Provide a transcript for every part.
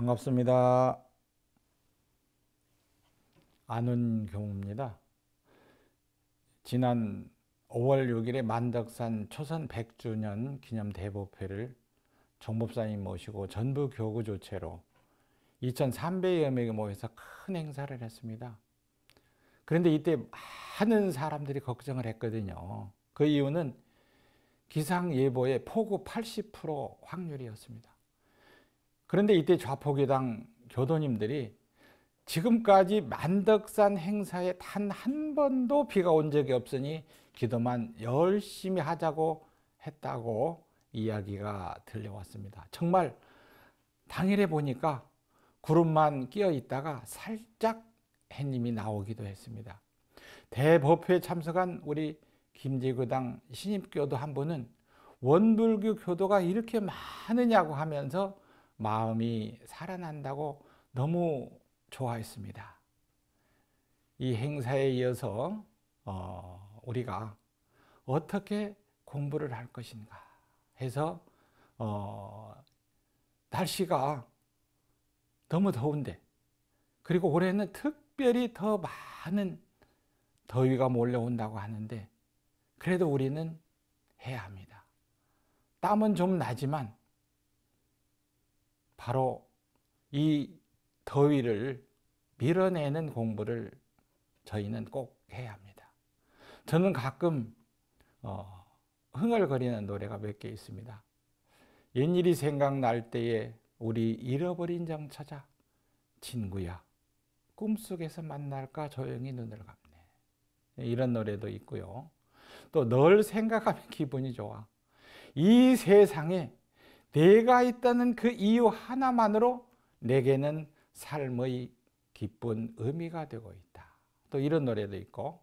반갑습니다. 아는 경우입니다. 지난 5월 6일에 만덕산 초산 100주년 기념 대법회를 정법사님 모시고 전부 교구 조체로 2,300여 명이 모여서 큰 행사를 했습니다. 그런데 이때 많은 사람들이 걱정을 했거든요. 그 이유는 기상예보의 폭우 80% 확률이었습니다. 그런데 이때 좌포교당 교도님들이 지금까지 만덕산 행사에 단 한 번도 비가 온 적이 없으니 기도만 열심히 하자고 했다고 이야기가 들려왔습니다. 정말 당일에 보니까 구름만 끼어 있다가 살짝 해님이 나오기도 했습니다. 대법회에 참석한 우리 김재교당 신입교도 한 분은 원불교 교도가 이렇게 많으냐고 하면서 마음이 살아난다고 너무 좋아했습니다. 이 행사에 이어서 어, 우리가 어떻게 공부를 할 것인가 해서 어, 날씨가 너무 더운데 그리고 올해는 특별히 더 많은 더위가 몰려온다고 하는데 그래도 우리는 해야 합니다. 땀은 좀 나지만 바로 이 더위를 밀어내는 공부를 저희는 꼭 해야 합니다. 저는 가끔 어, 흥얼거리는 노래가 몇 개 있습니다. 옛일이 생각날 때에 우리 잃어버린 장 찾아 친구야 꿈속에서 만날까 조용히 눈을 감네 이런 노래도 있고요. 또 널 생각하면 기분이 좋아. 이 세상에 내가 있다는 그 이유 하나만으로 내게는 삶의 기쁜 의미가 되고 있다. 또 이런 노래도 있고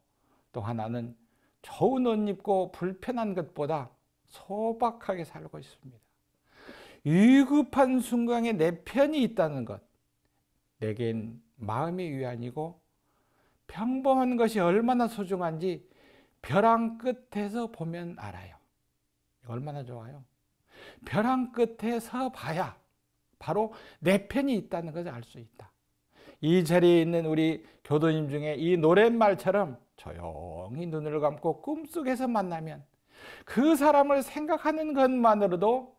또 하나는 좋은 옷 입고 불편한 것보다 소박하게 살고 있습니다. 위급한 순간에 내 편이 있다는 것 내겐 마음의 위안이고 평범한 것이 얼마나 소중한지 벼랑 끝에서 보면 알아요. 얼마나 좋아요. 벼랑 끝에 서 봐야 바로 내 편이 있다는 것을 알 수 있다. 이 자리에 있는 우리 교도님 중에 이 노랫말처럼 조용히 눈을 감고 꿈속에서 만나면 그 사람을 생각하는 것만으로도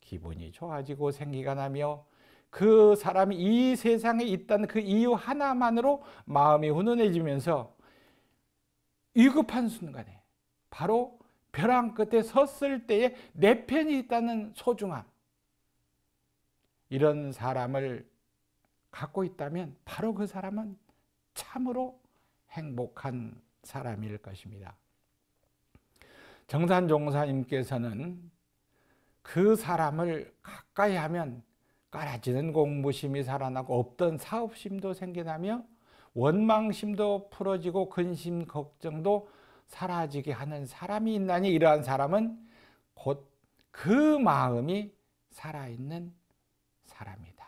기분이 좋아지고 생기가 나며 그 사람이 이 세상에 있다는 그 이유 하나만으로 마음이 훈훈해지면서 위급한 순간에 바로 벼랑 끝에 섰을 때에 내 편이 있다는 소중함 이런 사람을 갖고 있다면 바로 그 사람은 참으로 행복한 사람일 것입니다. 정산 종사님께서는 그 사람을 가까이 하면 깔아지는 공부심이 살아나고 없던 사업심도 생겨나며 원망심도 풀어지고 근심 걱정도 사라지게 하는 사람이 있나니 이러한 사람은 곧 그 마음이 살아있는 사람이다.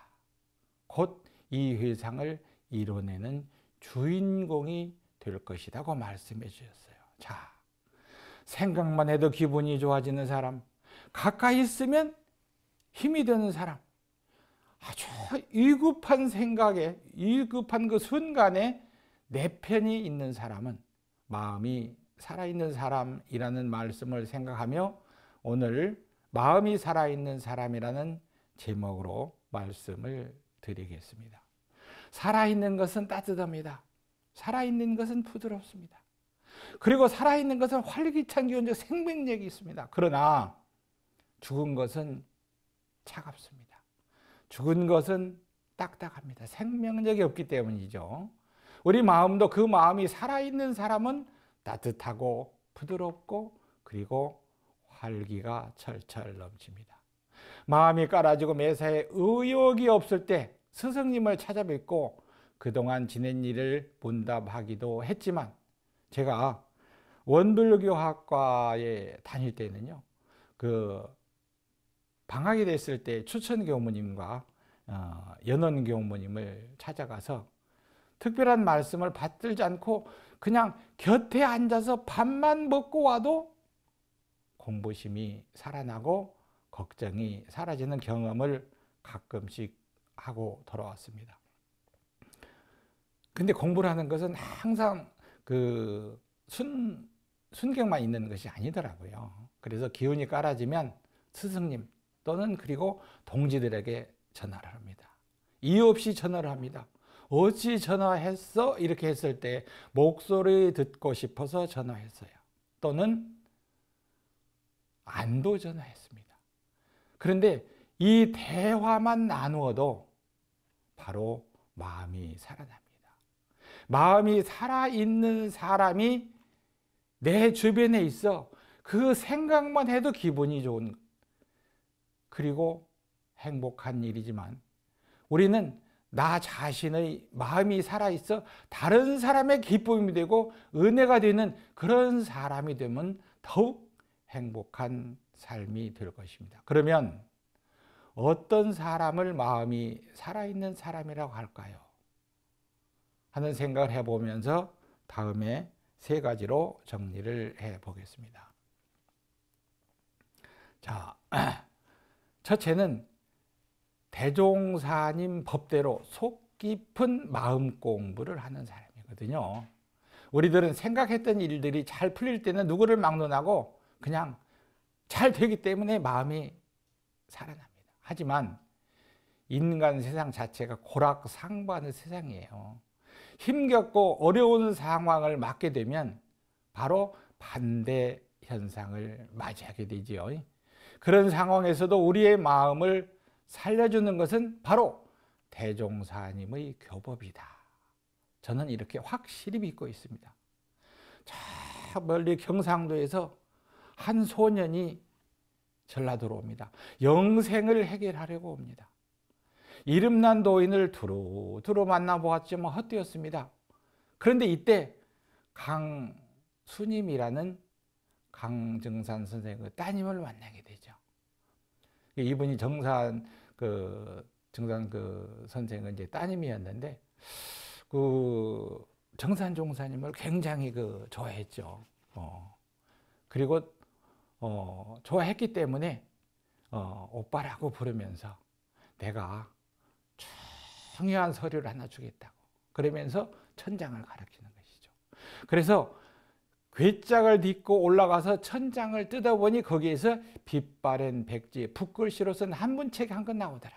곧 이 회상을 이뤄내는 주인공이 될 것이라고 말씀해 주셨어요. 자, 생각만 해도 기분이 좋아지는 사람, 가까이 있으면 힘이 되는 사람, 아주 위급한 생각에, 위급한 그 순간에 내 편이 있는 사람은 마음이 살아있는 사람이라는 말씀을 생각하며 오늘 마음이 살아있는 사람이라는 제목으로 말씀을 드리겠습니다. 살아있는 것은 따뜻합니다. 살아있는 것은 부드럽습니다. 그리고 살아있는 것은 활기찬 기운적 생명력이 있습니다. 그러나 죽은 것은 차갑습니다. 죽은 것은 딱딱합니다. 생명력이 없기 때문이죠. 우리 마음도 그 마음이 살아있는 사람은 따뜻하고 부드럽고 그리고 활기가 철철 넘칩니다. 마음이 깔아지고 매사에 의욕이 없을 때 스승님을 찾아뵙고 그동안 지낸 일을 본답하기도 했지만 제가 원불교학과에 다닐 때는요. 그 방학이 됐을 때 추천 교무님과 어, 연원 교무님을 찾아가서 특별한 말씀을 받들지 않고 그냥 곁에 앉아서 밥만 먹고 와도 공부심이 살아나고 걱정이 사라지는 경험을 가끔씩 하고 돌아왔습니다. 근데 공부라는 것은 항상 그 순, 순경만 있는 것이 아니더라고요. 그래서 기운이 깔아지면 스승님 또는 그리고 동지들에게 전화를 합니다. 이유 없이 전화를 합니다. 어찌 전화했어? 이렇게 했을 때 목소리 듣고 싶어서 전화했어요. 또는 안도 전화했습니다. 그런데 이 대화만 나누어도 바로 마음이 살아납니다. 마음이 살아있는 사람이 내 주변에 있어 그 생각만 해도 기분이 좋은 그리고 행복한 일이지만 우리는 나 자신의 마음이 살아있어 다른 사람의 기쁨이 되고 은혜가 되는 그런 사람이 되면 더욱 행복한 삶이 될 것입니다. 그러면 어떤 사람을 마음이 살아있는 사람이라고 할까요? 하는 생각을 해보면서 다음에 세 가지로 정리를 해보겠습니다. 자, 첫째는 대종사님 법대로 속 깊은 마음 공부를 하는 사람이거든요. 우리들은 생각했던 일들이 잘 풀릴 때는 누구를 막론하고 그냥 잘 되기 때문에 마음이 살아납니다. 하지만 인간 세상 자체가 고락상부하 세상이에요. 힘겹고 어려운 상황을 맞게 되면 바로 반대 현상을 맞이하게 되지요. 그런 상황에서도 우리의 마음을 살려주는 것은 바로 대종사님의 교법이다. 저는 이렇게 확실히 믿고 있습니다. 저 멀리 경상도에서 한 소년이 전라도로 옵니다. 영생을 해결하려고 옵니다. 이름난 도인을 두루두루 만나보았지만 뭐 헛되었습니다. 그런데 이때 강수님이라는 강정산 선생의 따님을 만나게 되죠. 이분이 정산 그 정상 그 선생은 이제 따님이었는데 그 정산 종사님을 굉장히 그 좋아했죠. 어. 그리고 어, 좋아했기 때문에 어, 오빠라고 부르면서 내가 중요한 서류를 하나 주겠다고 그러면서 천장을 가르치는 것이죠. 그래서 궤짝을 딛고 올라가서 천장을 뜯어보니 거기에서 빛바랜 백지 붓글씨로 쓴 한문책이 한권 나오더라.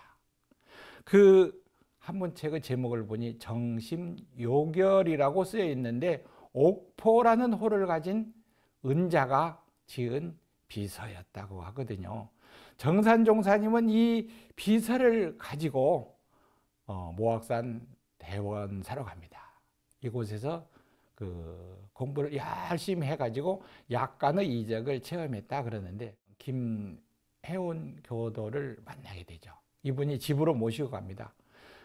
그 한문책의 제목을 보니 정심요결이라고 쓰여 있는데 옥포라는 호를 가진 은자가 지은 비서였다고 하거든요. 정산종사님은 이 비서를 가지고 어, 모악산 대원사로 갑니다. 이곳에서 그 공부를 열심히 해가지고 약간의 이적을 체험했다 그러는데 김혜운 교도를 만나게 되죠. 이분이 집으로 모시고 갑니다.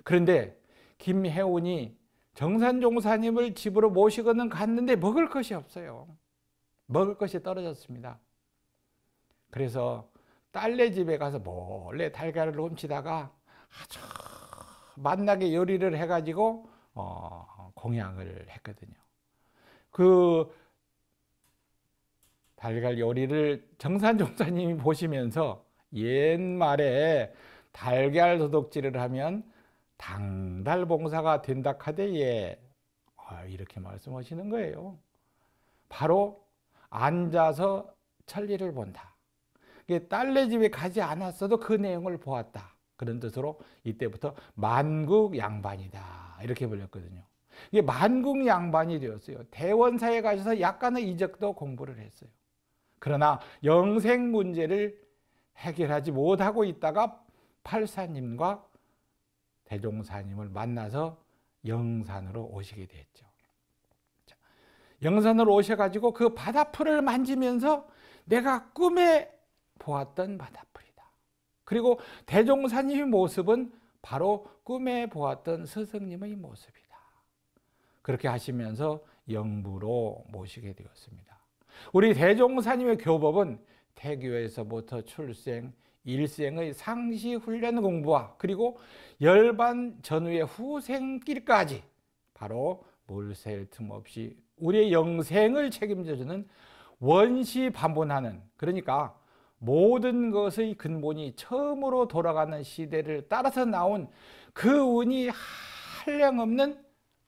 그런데 김혜운이 정산 종사님을 집으로 모시고는 갔는데 먹을 것이 없어요. 먹을 것이 떨어졌습니다. 그래서 딸네 집에 가서 몰래 달걀을 훔치다가 아주 만나게 요리를 해가지고 어, 공양을 했거든요. 그 달걀 요리를 정산 종사님이 보시면서 옛말에 달걀 도둑질을 하면 당달봉사가 된다 카데예 아, 이렇게 말씀하시는 거예요. 바로 앉아서 천리를 본다. 딸네 집에 가지 않았어도 그 내용을 보았다. 그런 뜻으로 이때부터 만국 양반이다. 이렇게 불렸거든요. 이게 만국 양반이 되었어요. 대원사에 가셔서 약간의 이적도 공부를 했어요. 그러나 영생 문제를 해결하지 못하고 있다가 팔사님과 대종사님을 만나서 영산으로 오시게 됐죠. 영산으로 오셔가지고 그 바다풀을 만지면서 내가 꿈에 보았던 바다풀이다. 그리고 대종사님의 모습은 바로 꿈에 보았던 스승님의 모습이다. 그렇게 하시면서 영부로 모시게 되었습니다. 우리 대종사님의 교법은 태교에서부터 출생, 일생의 상시 훈련 공부와 그리고 열반 전후의 후생길까지 바로 몰셀 틈 없이 우리의 영생을 책임져주는 원시 반본하는 그러니까 모든 것의 근본이 처음으로 돌아가는 시대를 따라서 나온 그 운이 한량없는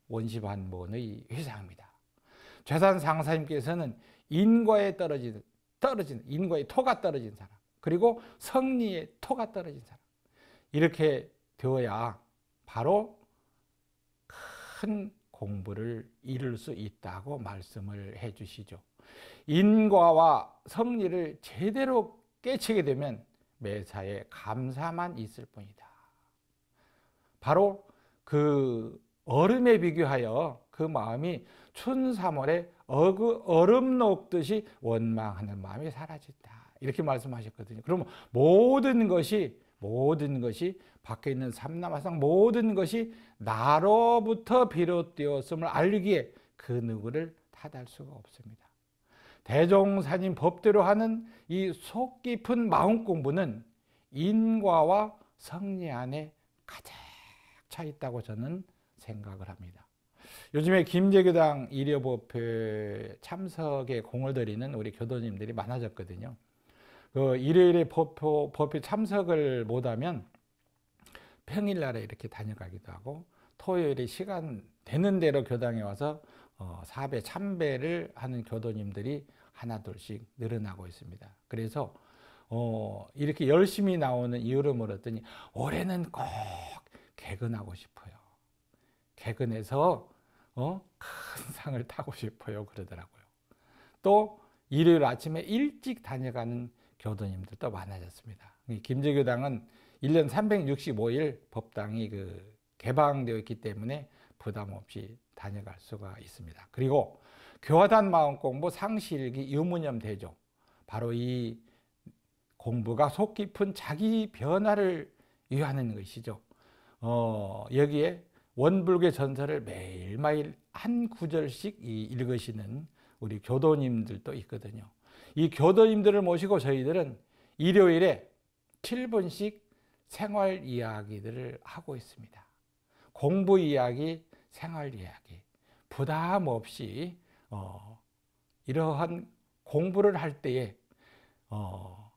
원시반본의 회상입니다. 재산 상사님께서는 인과에 떨어진, 떨어진, 인과의 토가 떨어진 사람, 그리고 성리의 토가 떨어진 사람. 이렇게 되어야 바로 큰 공부를 이룰 수 있다고 말씀을 해 주시죠. 인과와 성리를 제대로 깨치게 되면 매사에 감사만 있을 뿐이다. 바로 그 얼음에 비교하여 그 마음이 춘삼월에 어그 얼음 녹듯이 원망하는 마음이 사라진다. 이렇게 말씀하셨거든요. 그러면 모든 것이 모든 것이 밖에 있는 삼남화상 모든 것이 나로부터 비롯되었음을 알기에 그 누구를 탓할 수가 없습니다. 대종사님 법대로 하는 이 속 깊은 마음 공부는 인과와 성리 안에 가득 차 있다고 저는 생각을 합니다. 요즘에 김제교당 일요법회 참석에 공을 들이는 우리 교도님들이 많아졌거든요. 그 일요일에 법표, 법회 참석을 못하면 평일날에 이렇게 다녀가기도 하고 토요일에 시간 되는 대로 교당에 와서 어, 사배, 참배를 하는 교도님들이 하나둘씩 늘어나고 있습니다. 그래서 어, 이렇게 열심히 나오는 이유를 물었더니 올해는 꼭 개근하고 싶어요. 개근해서 어? 큰 상을 타고 싶어요 그러더라고요. 또 일요일 아침에 일찍 다녀가는 교도님들도 많아졌습니다. 김제교당은 1년 365일 법당이 그 개방되어 있기 때문에 부담 없이 다녀갈 수가 있습니다. 그리고 교화단 마음 공부 상실기 유무념 대조 바로 이 공부가 속 깊은 자기 변화를 위하는 것이죠. 어, 여기에 원불교 전설을 매일매일 한 구절씩 읽으시는 우리 교도님들도 있거든요. 이 교도님들을 모시고 저희들은 일요일에 7분씩 생활 이야기들을 하고 있습니다. 공부 이야기, 생활 이야기. 부담 없이, 어, 이러한 공부를 할 때에, 어,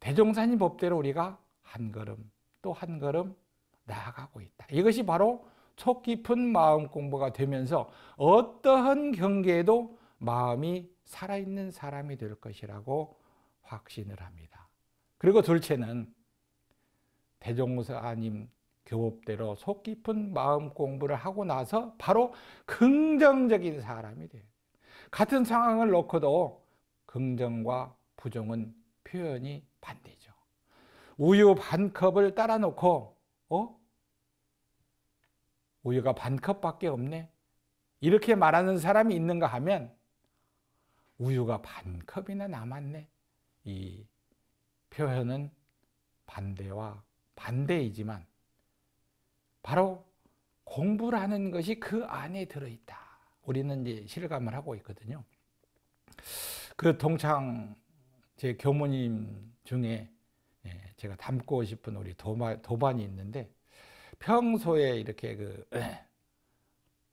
대종사님 법대로 우리가 한 걸음 또 한 걸음 나아가고 있다. 이것이 바로 속 깊은 마음 공부가 되면서 어떠한 경계에도 마음이 살아있는 사람이 될 것이라고 확신을 합니다. 그리고 둘째는 대종사님 교법대로 속 깊은 마음 공부를 하고 나서 바로 긍정적인 사람이 돼요. 같은 상황을 놓고도 긍정과 부정은 표현이 반대죠. 우유 반 컵을 따라 놓고 어? 우유가 반컵밖에 없네. 이렇게 말하는 사람이 있는가 하면 우유가 반컵이나 남았네. 이 표현은 반대와 반대이지만 바로 공부라는 것이 그 안에 들어있다. 우리는 이제 실감을 하고 있거든요. 그 동창 제 교모님 중에 예, 제가 닮고 싶은 우리 도마, 도반이 있는데 평소에 이렇게 그 예,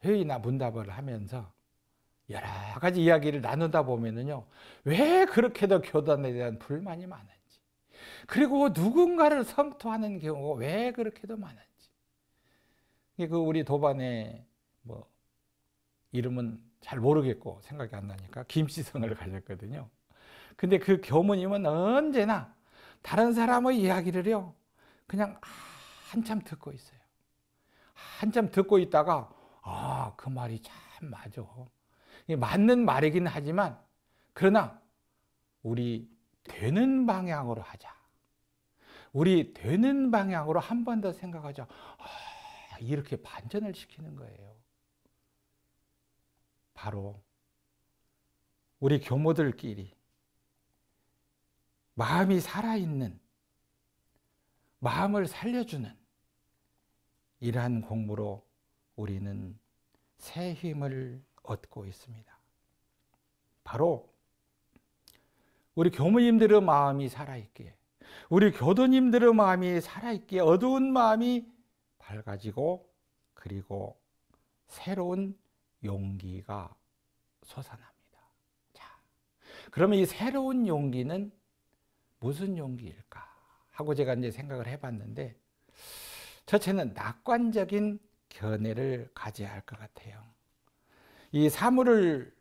회의나 문답을 하면서 여러 가지 이야기를 나누다 보면은요, 왜 그렇게도 교단에 대한 불만이 많은지, 그리고 누군가를 성토하는 경우가 왜 그렇게도 많은지. 그 우리 도반의 뭐 이름은 잘 모르겠고 생각이 안 나니까 김시성을 가졌거든요. 근데 그 교무님은 언제나 다른 사람의 이야기를요, 그냥 한참 듣고 있어요. 한참 듣고 있다가 아, 그 말이 참 맞아. 맞는 말이긴 하지만 그러나 우리 되는 방향으로 하자. 우리 되는 방향으로 한 번 더 생각하자. 아, 이렇게 반전을 시키는 거예요. 바로 우리 교모들끼리 마음이 살아있는 마음을 살려주는 이러한 공부로 우리는 새 힘을 얻고 있습니다. 바로 우리 교무님들의 마음이 살아있기에, 우리 교도님들의 마음이 살아있기에 어두운 마음이 밝아지고, 그리고 새로운 용기가 솟아납니다. 자, 그러면 이 새로운 용기는 무슨 용기일까? 하고 제가 이제 생각을 해봤는데, 첫째는 낙관적인 견해를 가져야 할 것 같아요. 이 사물을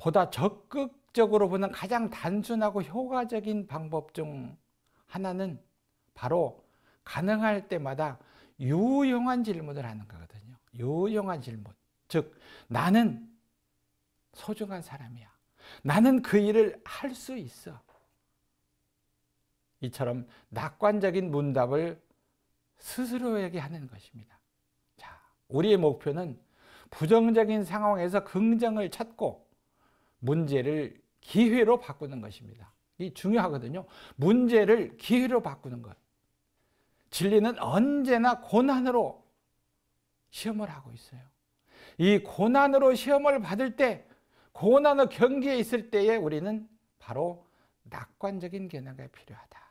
보다 적극적으로 보는 가장 단순하고 효과적인 방법 중 하나는 바로 가능할 때마다 유용한 질문을 하는 거거든요. 유용한 질문. 즉, 나는 소중한 사람이야. 나는 그 일을 할 수 있어. 이처럼 낙관적인 문답을 스스로에게 하는 것입니다. 자, 우리의 목표는 부정적인 상황에서 긍정을 찾고 문제를 기회로 바꾸는 것입니다. 이 중요하거든요. 문제를 기회로 바꾸는 것. 진리는 언제나 고난으로 시험을 하고 있어요. 이 고난으로 시험을 받을 때, 고난의 경계에 있을 때에 우리는 바로 낙관적인 견해가 필요하다.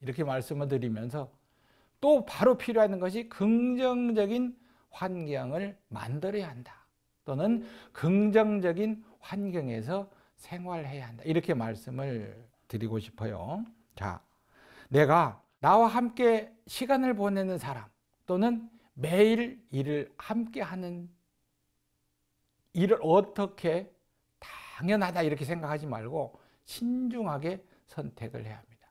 이렇게 말씀을 드리면서 또 바로 필요한 것이 긍정적인 환경을 만들어야 한다. 또는 긍정적인 환경에서 생활해야 한다. 이렇게 말씀을 드리고 싶어요. 자, 내가 나와 함께 시간을 보내는 사람 또는 매일 일을 함께 하는 일을 어떻게 당연하다 이렇게 생각하지 말고 신중하게 선택을 해야 합니다.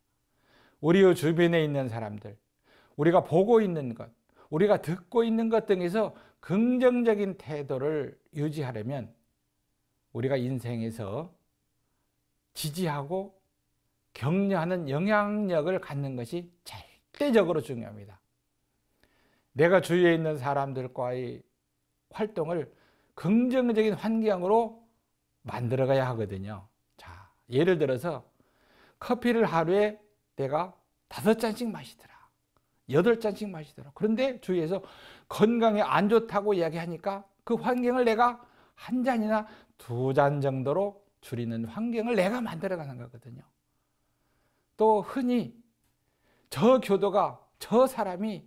우리 주변에 있는 사람들 우리가 보고 있는 것, 우리가 듣고 있는 것 등에서 긍정적인 태도를 유지하려면 우리가 인생에서 지지하고 격려하는 영향력을 갖는 것이 절대적으로 중요합니다. 내가 주위에 있는 사람들과의 활동을 긍정적인 환경으로 만들어 가야 하거든요. 자, 예를 들어서 커피를 하루에 내가 다섯 잔씩 마시더라. 여덟 잔씩 마시더라. 그런데 주위에서 건강에 안 좋다고 이야기하니까 그 환경을 내가 한 잔이나 두 잔 정도로 줄이는 환경을 내가 만들어가는 거거든요. 또 흔히 저 교도가 저 사람이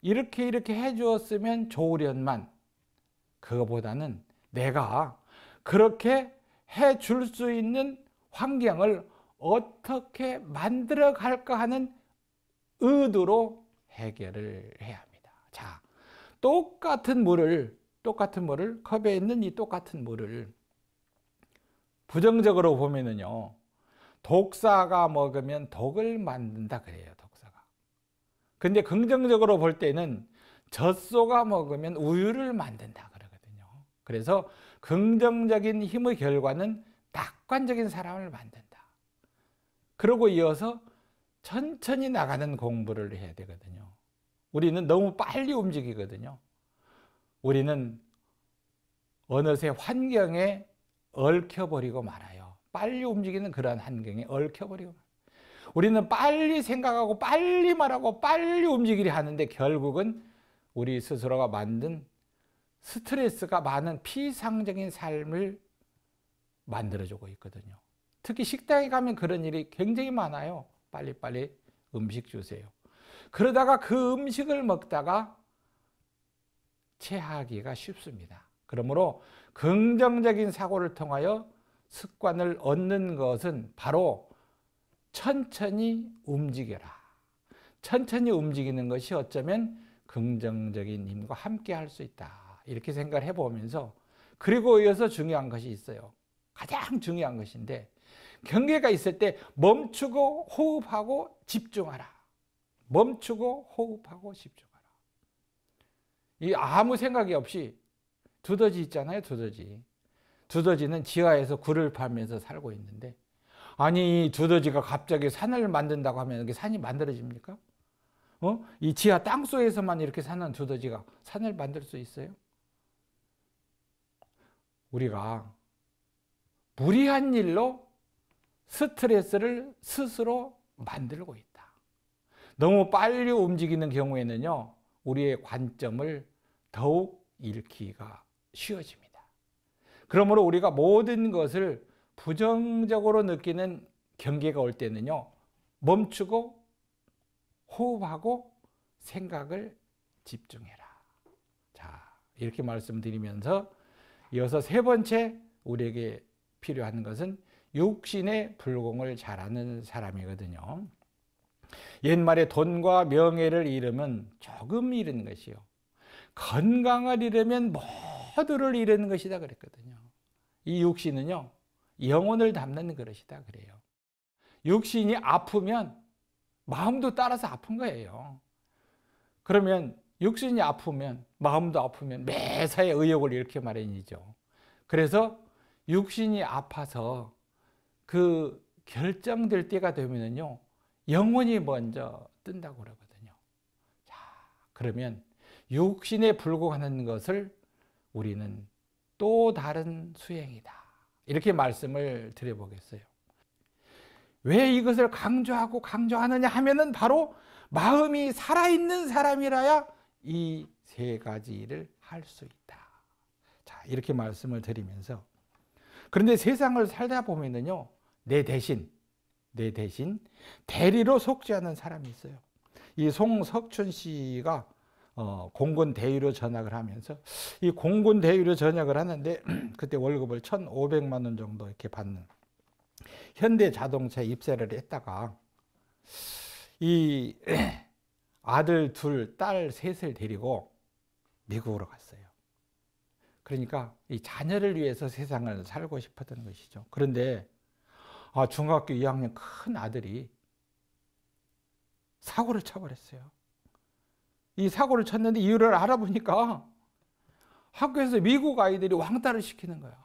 이렇게 이렇게 해주었으면 좋으련만 그거보다는 내가 그렇게 해 줄 수 있는 환경을 어떻게 만들어 갈까 하는 의도로 해결을 해야 합니다. 자, 똑같은 물을 똑같은 물을 컵에 있는 이 똑같은 물을 부정적으로 보면은요. 독사가 먹으면 독을 만든다 그래요, 독사가. 근데 긍정적으로 볼 때는 젖소가 먹으면 우유를 만든다 그러거든요. 그래서 긍정적인 힘의 결과는 낙관적인 사람을 만든다. 그러고 이어서 천천히 나가는 공부를 해야 되거든요. 우리는 너무 빨리 움직이거든요. 우리는 어느새 환경에 얽혀버리고 말아요. 빨리 움직이는 그런 환경에 얽혀버리고 말아요. 우리는 빨리 생각하고 빨리 말하고 빨리 움직이려 하는데 결국은 우리 스스로가 만든 스트레스가 많은 피상적인 삶을 만들어주고 있거든요. 특히 식당에 가면 그런 일이 굉장히 많아요. 빨리빨리 음식 주세요. 그러다가 그 음식을 먹다가 체하기가 쉽습니다. 그러므로 긍정적인 사고를 통하여 습관을 얻는 것은 바로 천천히 움직여라. 천천히 움직이는 것이 어쩌면 긍정적인 힘과 함께 할 수 있다. 이렇게 생각을 해보면서 그리고 이어서 중요한 것이 있어요. 가장 중요한 것인데 경계가 있을 때 멈추고 호흡하고 집중하라. 멈추고 호흡하고 집중하라. 이 아무 생각이 없이 두더지 있잖아요, 두더지. 두더지는 지하에서 굴을 파면서 살고 있는데 아니 이 두더지가 갑자기 산을 만든다고 하면 이게 산이 만들어집니까? 어? 이 지하 땅속에서만 이렇게 사는 두더지가 산을 만들 수 있어요? 우리가 무리한 일로 스트레스를 스스로 만들고 있다. 너무 빨리 움직이는 경우에는요, 우리의 관점을 더욱 잃기가 쉬워집니다. 그러므로 우리가 모든 것을 부정적으로 느끼는 경계가 올 때는요, 멈추고 호흡하고 생각을 집중해라. 자, 이렇게 말씀드리면서 이어서 세 번째 우리에게 필요한 것은 육신의 불공을 잘하는 사람이거든요. 옛말에 돈과 명예를 잃으면 조금 잃은 것이요. 건강을 잃으면 모두를 잃은 것이다 그랬거든요. 이 육신은요, 영혼을 담는 그릇이다 그래요. 육신이 아프면 마음도 따라서 아픈 거예요. 그러면 육신이 아프면 마음도 아프면 매사에 의욕을 잃게 마련이죠. 그래서 육신이 아파서 그 결정될 때가 되면은요, 영혼이 먼저 뜬다고 그러거든요. 자, 그러면 육신에 불과하는 것을 우리는 또 다른 수행이다. 이렇게 말씀을 드려보겠어요. 왜 이것을 강조하고 강조하느냐 하면은 바로 마음이 살아있는 사람이라야 이 세 가지 를할 수 있다. 자, 이렇게 말씀을 드리면서 그런데 세상을 살다 보면은요, 내 대신 내 대신 대리로 속죄하는 사람이 있어요. 이 송석춘 씨가 어, 공군 대위로 전학을 하면서 이 공군 대위로 전역을 하는데 그때 월급을 1,500만 원 정도 이렇게 받는 현대 자동차에 입사를 했다가 이 아들 둘, 딸 셋을 데리고 미국으로 갔어요. 그러니까 이 자녀를 위해서 세상을 살고 싶었던 것이죠. 그런데 아, 중학교 2학년 큰 아들이 사고를 쳐버렸어요. 이 사고를 쳤는데 이유를 알아보니까 학교에서 미국 아이들이 왕따를 시키는 거야.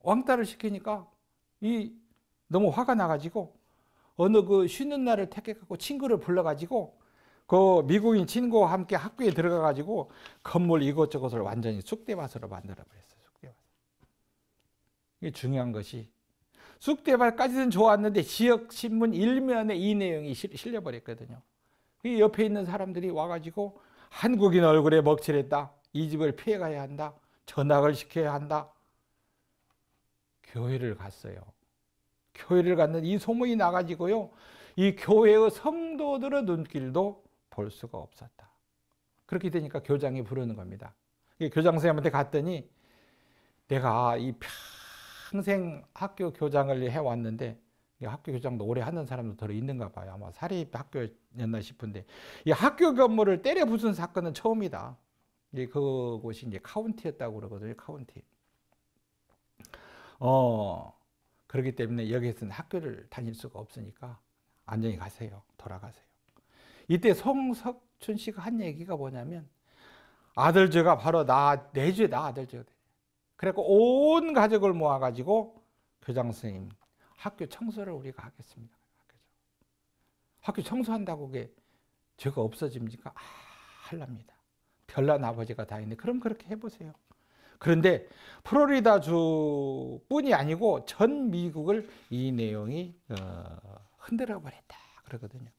왕따를 시키니까 이 너무 화가 나가지고 어느 그 쉬는 날을 택해갖고 친구를 불러가지고 그 미국인 친구와 함께 학교에 들어가가지고 건물 이것저것을 완전히 쑥대밭으로 만들어버렸어요. 쑥대밭. 이게 중요한 것이 쑥대발까지는 좋았는데 지역 신문 일면에 이 내용이 실려 버렸거든요. 그 옆에 있는 사람들이 와가지고 한국인 얼굴에 먹칠했다. 이 집을 피해가야 한다. 전학을 시켜야 한다. 교회를 갔어요. 교회를 갔는 이 소문이 나가지고요. 이 교회의 성도들의 눈길도 볼 수가 없었다. 그렇게 되니까 교장이 부르는 겁니다. 교장 선생님한테 갔더니 내가 이 평생 학교 교장을 해왔는데 학교 교장도 오래 하는 사람도 덜 있는가 봐요. 아마 사립 학교였나 싶은데 이 학교 건물을 때려 부순 사건은 처음이다. 이제 그곳이 이제 카운티였다고 그러거든요. 카운티. 어 그렇기 때문에 여기에서는 학교를 다닐 수가 없으니까 안녕히 가세요. 돌아가세요. 이때 송석춘 씨가 한 얘기가 뭐냐면 아들 제가 바로 나 내주에 아들 제 그래갖고 온 가족을 모아가지고 교장 선생님 학교 청소를 우리가 하겠습니다. 학교 청소한다고 그게 죄가 없어집니까? 아, 할랍니다. 별난 아버지가 다 있는데 그럼 그렇게 해보세요. 그런데 플로리다 주뿐이 아니고 전 미국을 이 내용이 어, 흔들어 버렸다 그러거든요.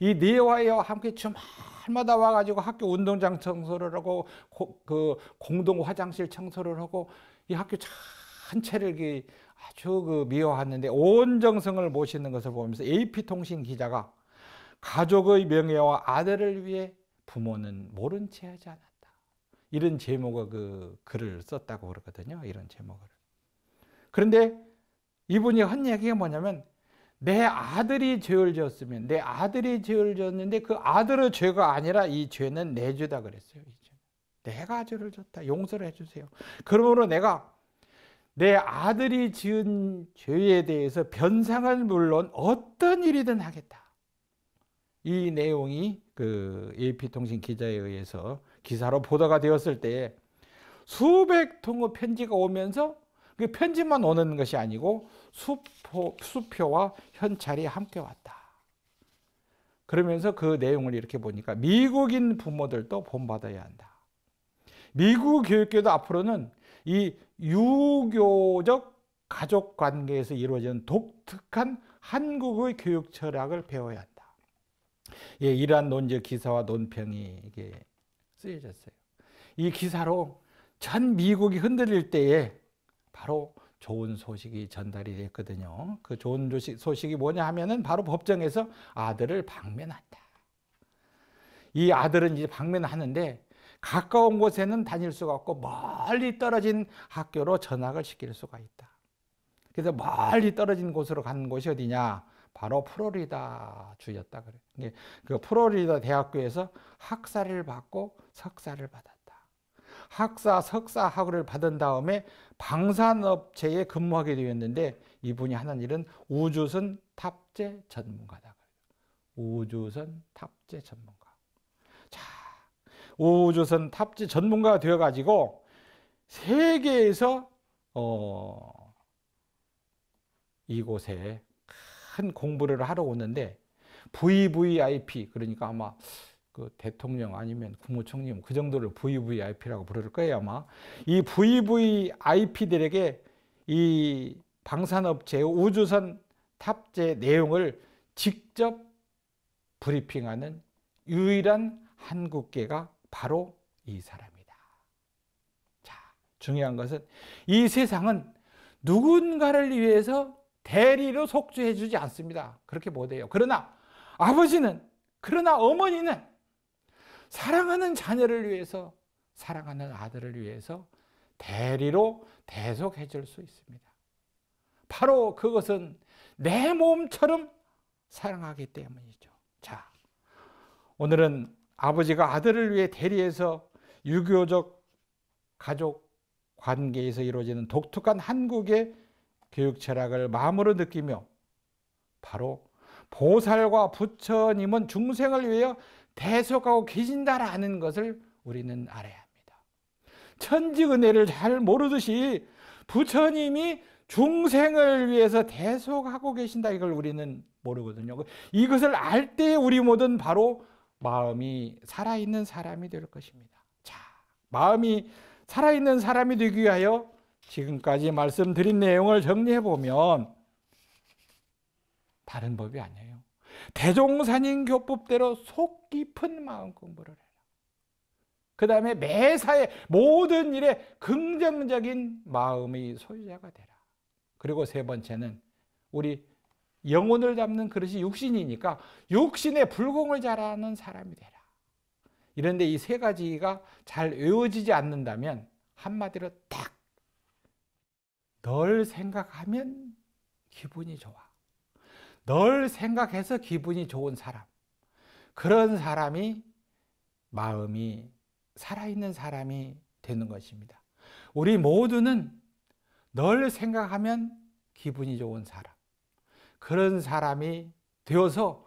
이 네와와 이 함께 주말마다 와가지고 학교 운동장 청소를 하고 고, 그 공동 화장실 청소를 하고 이 학교 전체를 아주 그 미워하는데 온 정성을 모시는 것을 보면서 AP통신 기자가 가족의 명예와 아들을 위해 부모는 모른 채 하지 않았다. 이런 제목의 그 글을 썼다고 그러거든요. 이런 제목을. 그런데 이분이 한 얘기가 뭐냐면 내 아들이 죄를 지었으면 내 아들이 죄를 지었는데 그 아들의 죄가 아니라 이 죄는 내 죄다 그랬어요. 내가 죄를 졌다. 용서를 해주세요. 그러므로 내가 내 아들이 지은 죄에 대해서 변상을 물론 어떤 일이든 하겠다. 이 내용이 그 AP통신 기자에 의해서 기사로 보도가 되었을 때 수백 통의 편지가 오면서 그 편지만 오는 것이 아니고 수, 수표, 수표와 현 자리에 함께 왔다. 그러면서 그 내용을 이렇게 보니까 미국인 부모들도 본받아야 한다. 미국 교육계도 앞으로는 이 유교적 가족 관계에서 이루어지는 독특한 한국의 교육 철학을 배워야 한다. 예, 이러한 논제 기사와 논평이 이게 쓰여졌어요. 이 기사로 전 미국이 흔들릴 때에 바로 좋은 소식이 전달이 됐거든요. 그 좋은 소식이 뭐냐 하면은 바로 법정에서 아들을 방면한다. 이 아들은 이제 방면하는데 가까운 곳에는 다닐 수가 없고 멀리 떨어진 학교로 전학을 시킬 수가 있다. 그래서 멀리 떨어진 곳으로 간 곳이 어디냐? 바로 플로리다 주였다 그래. 그 플로리다 대학교에서 학사를 받고 석사를 받았다. 학사, 석사 학위를 받은 다음에 방산업체에 근무하게 되었는데 이분이 하는 일은 우주선 탑재 전문가다. 우주선 탑재 전문가. 자, 우주선 탑재 전문가가 되어가지고 세계에서 어, 이곳에 큰 공부를 하러 오는데 VVIP 그러니까 아마 그 대통령 아니면 국무총리그 정도를 VVIP라고 부를 거예요 아마 이 VVIP들에게 이방산업체 우주선 탑재 내용을 직접 브리핑하는 유일한 한국계가 바로 이 사람이다. 자, 중요한 것은 이 세상은 누군가를 위해서 대리로 속죄해 주지 않습니다. 그렇게 못해요. 그러나 아버지는, 그러나 어머니는 사랑하는 자녀를 위해서 사랑하는 아들을 위해서 대리로 대속해 줄 수 있습니다. 바로 그것은 내 몸처럼 사랑하기 때문이죠. 자, 오늘은 아버지가 아들을 위해 대리해서 유교적 가족 관계에서 이루어지는 독특한 한국의 교육 철학을 마음으로 느끼며 바로 보살과 부처님은 중생을 위하 대속하고 계신다라는 것을 우리는 알아야 합니다. 천지 은혜를 잘 모르듯이 부처님이 중생을 위해서 대속하고 계신다 이걸 우리는 모르거든요. 이것을 알 때 우리 모든 바로 마음이 살아있는 사람이 될 것입니다. 자, 마음이 살아있는 사람이 되기 위하여 지금까지 말씀드린 내용을 정리해 보면 다른 법이 아니에요. 대종사님 교법대로 속 깊은 마음 공부를 해라. 그 다음에 매사에 모든 일에 긍정적인 마음의 소유자가 되라. 그리고 세 번째는 우리 영혼을 담는 그릇이 육신이니까 육신의 불공을 잘하는 사람이 되라. 이런데 이 세 가지가 잘 외워지지 않는다면 한마디로 딱 널 생각하면 기분이 좋아. 널 생각해서 기분이 좋은 사람. 그런 사람이 마음이 살아있는 사람이 되는 것입니다. 우리 모두는 널 생각하면 기분이 좋은 사람. 그런 사람이 되어서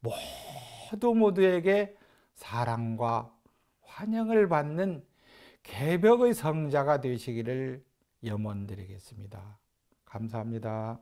모두 모두에게 사랑과 환영을 받는 개벽의 성자가 되시기를 염원드리겠습니다. 감사합니다.